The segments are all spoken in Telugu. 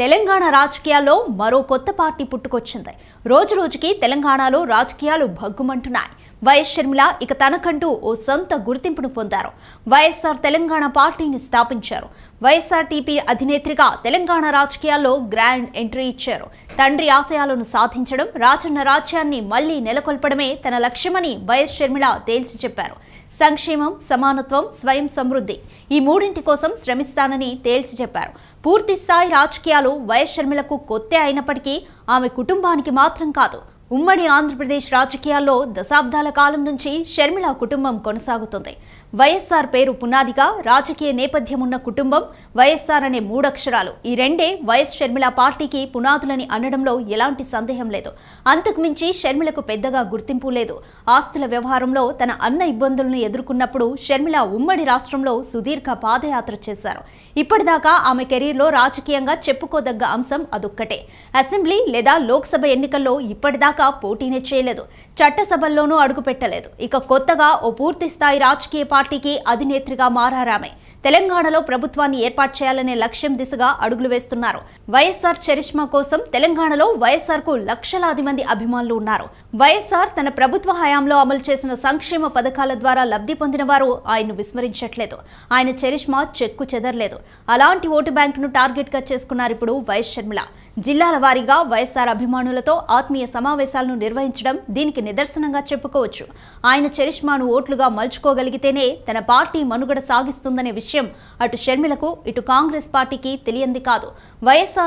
తెలంగాణ రాజకీయాల్లో మరో కొత్త పార్టీ పుట్టుకొచ్చింది రోజు రోజుకి తెలంగాణలో రాజకీయాలు భగ్గుమంటున్నాయి వైఎస్ షర్మిల ఇక తనకంటూ ఓ సొంత గుర్తింపును పొందారు వైఎస్ఆర్ తెలంగాణ పార్టీని స్థాపించారు వైఎస్ఆర్టీపీ అధినేత్రిగా తెలంగాణ రాజకీయాల్లో గ్రాండ్ ఎంట్రీ ఇచ్చారు తండ్రి ఆశయాలను సాధించడం రాజన్న రాజ్యాన్ని మళ్లీ నెలకొల్పడమే తన లక్ష్యమని వైఎస్ షర్మిల తేల్చి చెప్పారు సంక్షేమం సమానత్వం స్వయం సమృద్ధి ఈ మూడింటి కోసం శ్రమిస్తానని తేల్చి చెప్పారు పూర్తి స్థాయి రాజకీయాలు వైఎస్ షర్మిలకు కొత్తే అయినప్పటికీ ఆమె కుటుంబానికి మాత్రం కాదు ఉమ్మడి ఆంధ్రప్రదేశ్ రాజకీయాల్లో దశాబ్దాల కాలం నుంచి షర్మిళ కుటుంబం కొనసాగుతుంది వైఎస్ఆర్ పేరు పునాదిగా రాజకీయ నేపథ్యం ఉన్న కుటుంబం వైఎస్ఆర్ అనే మూడక్షరాలు ఈ రెండే వైఎస్ షర్మిళ పార్టీకి పునాదులని అనడంలో ఎలాంటి సందేహం లేదు అంతకుమించి షర్మిళకు పెద్దగా గుర్తింపు లేదు ఆస్తుల వ్యవహారంలో తన అన్న ఇబ్బందులను ఎదుర్కొన్నప్పుడు షర్మిళ ఉమ్మడి రాష్ట్రంలో సుదీర్ఘ పాదయాత్ర చేశారు ఇప్పటిదాకా ఆమె కెరీర్లో రాజకీయంగా చెప్పుకోదగ్గ అంశం అదొక్కటే అసెంబ్లీ లేదా లోక్సభ ఎన్నికల్లో ఇప్పటిదాకా దాకా పోటీనే చేయలేదు చట్టసభల్లోనూ పెట్టలేదు ఇక కొత్తగా ఓ పూర్తి స్థాయి రాజకీయ పార్టీకి అధినేత్రిగా మారారామే తెలంగాణలో ప్రభుత్వాన్ని ఏర్పాటు చేయాలనే లక్ష్యం దిశగా అడుగులు వేస్తున్నారు వైఎస్ఆర్ చరిష్మా కోసం తెలంగాణలో వైఎస్ఆర్ కు లక్షలాది మంది అభిమానులు ఉన్నారు వైఎస్ఆర్ తన ప్రభుత్వ హయాంలో అమలు చేసిన సంక్షేమ పథకాల ద్వారా లబ్ధి పొందిన వారు ఆయన్ను విస్మరించట్లేదు ఆయన చరిష్మా చెక్కు చెదరలేదు అలాంటి ఓటు బ్యాంకును టార్గెట్ గా చేసుకున్నారు ఇప్పుడు వైఎస్ షర్మిల జిల్లాల వారీగా వైఎస్ఆర్ అభిమానులతో ఆత్మీయ సమావేశం సమావేశాలను నిర్వహించడం దీనికి నిదర్శనంగా చెప్పుకోవచ్చు ఆయన చరిష్మాను ఓట్లుగా మలుచుకోగలిగితేనే తన పార్టీ మనుగడ సాగిస్తుందనే విషయం అటు షర్మిలకు ఇటు కాంగ్రెస్ పార్టీకి తెలియంది కాదు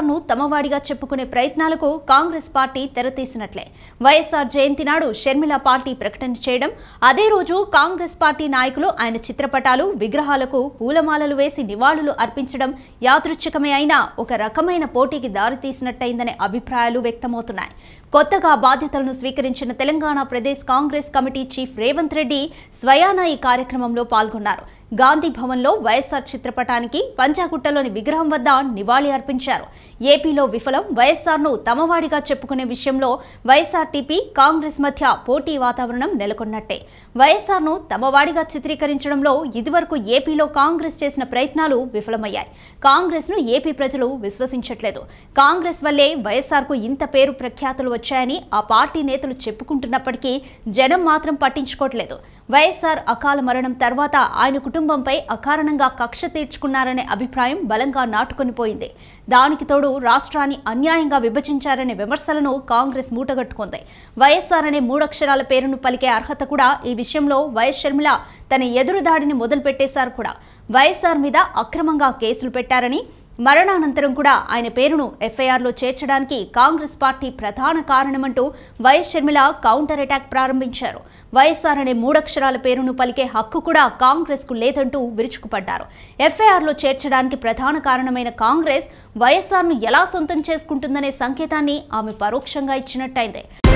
ను తమవాడిగా చెప్పుకునే ప్రయత్నాలకు కాంగ్రెస్ పార్టీ తెరతీసినట్లే వైఎస్ఆర్ జయంతి నాడు షర్మిల పార్టీ ప్రకటన చేయడం అదే రోజు కాంగ్రెస్ పార్టీ నాయకులు ఆయన చిత్రపటాలు విగ్రహాలకు పూలమాలలు వేసి నివాళులు అర్పించడం యాదృచ్ఛికమే అయినా ఒక రకమైన పోటీకి దారితీసినట్టయిందనే అభిప్రాయాలు వ్యక్తమవుతున్నాయి కొత్తగా బాధ్యతలను స్వీకరించిన తెలంగాణ ప్రదేశ్ కాంగ్రెస్ కమిటీ చీఫ్ రేవంత్ రెడ్డి స్వయానా ఈ కార్యక్రమంలో పాల్గొన్నారు గాంధీ భవన్లో వైఎస్ఆర్ చిత్రపటానికి పంచాగుట్టలోని విగ్రహం వద్ద నివాళి అర్పించారు ఏపీలో విఫలం వైఎస్ఆర్ను తమవాడిగా చెప్పుకునే విషయంలో వైఎస్ఆర్టీపీ కాంగ్రెస్ మధ్య పోటీ వాతావరణం నెలకొన్నట్టే వైఎస్ఆర్ను తమవాడిగా చిత్రీకరించడంలో ఇదివరకు ఏపీలో కాంగ్రెస్ చేసిన ప్రయత్నాలు విఫలమయ్యాయి కాంగ్రెస్ను ఏపీ ప్రజలు విశ్వసించట్లేదు కాంగ్రెస్ వల్లే వైఎస్ఆర్కు ఇంత పేరు ప్రఖ్యాతులు వచ్చాయని ఆ పార్టీ నేతలు చెప్పుకుంటున్నప్పటికీ జనం మాత్రం పట్టించుకోవట్లేదు వైఎస్ఆర్ అకాల మరణం తర్వాత ఆయన కుటుంబంపై అకారణంగా కక్ష తీర్చుకున్నారనే అభిప్రాయం బలంగా నాటుకొనిపోయింది దానికి తోడు రాష్ట్రాన్ని అన్యాయంగా విభజించారనే విమర్శలను కాంగ్రెస్ మూటగట్టుకుంది వైఎస్ఆర్ అనే మూడక్షరాల పేరును పలికే అర్హత కూడా ఈ విషయంలో వైఎస్ షర్మిల తన ఎదురుదాడిని మొదలుపెట్టేశారు కూడా వైఎస్ఆర్ మీద అక్రమంగా కేసులు పెట్టారని మరణానంతరం కూడా ఆయన పేరును ఎఫ్ఐఆర్లో చేర్చడానికి కాంగ్రెస్ పార్టీ ప్రధాన కారణమంటూ వైఎస్ షర్మిల కౌంటర్ అటాక్ ప్రారంభించారు వైఎస్ఆర్ అనే మూడక్షరాల పేరును పలికే హక్కు కూడా కాంగ్రెస్కు లేదంటూ విరుచుకుపడ్డారు ఎఫ్ఐఆర్లో చేర్చడానికి ప్రధాన కారణమైన కాంగ్రెస్ వైఎస్ఆర్ను ఎలా సొంతం చేసుకుంటుందనే సంకేతాన్ని ఆమె పరోక్షంగా ఇచ్చినట్టయింది